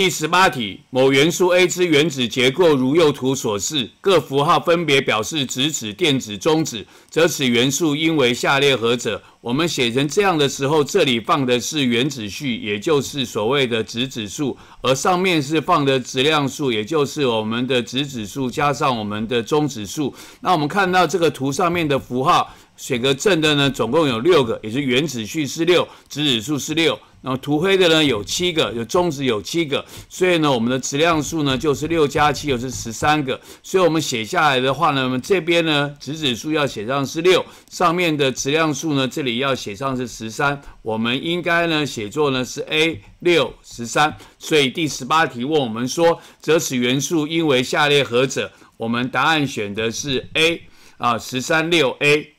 第十八题，某元素 A 之原子结构如右图所示，各符号分别表示质子、电子、中子，则此元素应为下列何者？我们写成这样的时候，这里放的是原子序，也就是所谓的质子数，而上面是放的质量数，也就是我们的质子数加上我们的中子数。那我们看到这个图上面的符号。选格正的呢，总共有六个，也是原子序是六，质子数是六。然后涂黑的呢有七个，有中子有七个，所以呢我们的质量数呢就是六加七，就是十三个。所以我们写下来的话呢，我们这边呢质子数要写上是六，上面的质量数呢这里要写上是十三。我们应该呢写作呢是 A 六十三。所以第十八题问我们说，折尺元素应为下列何者？我们答案选的是 A 啊十三六 A。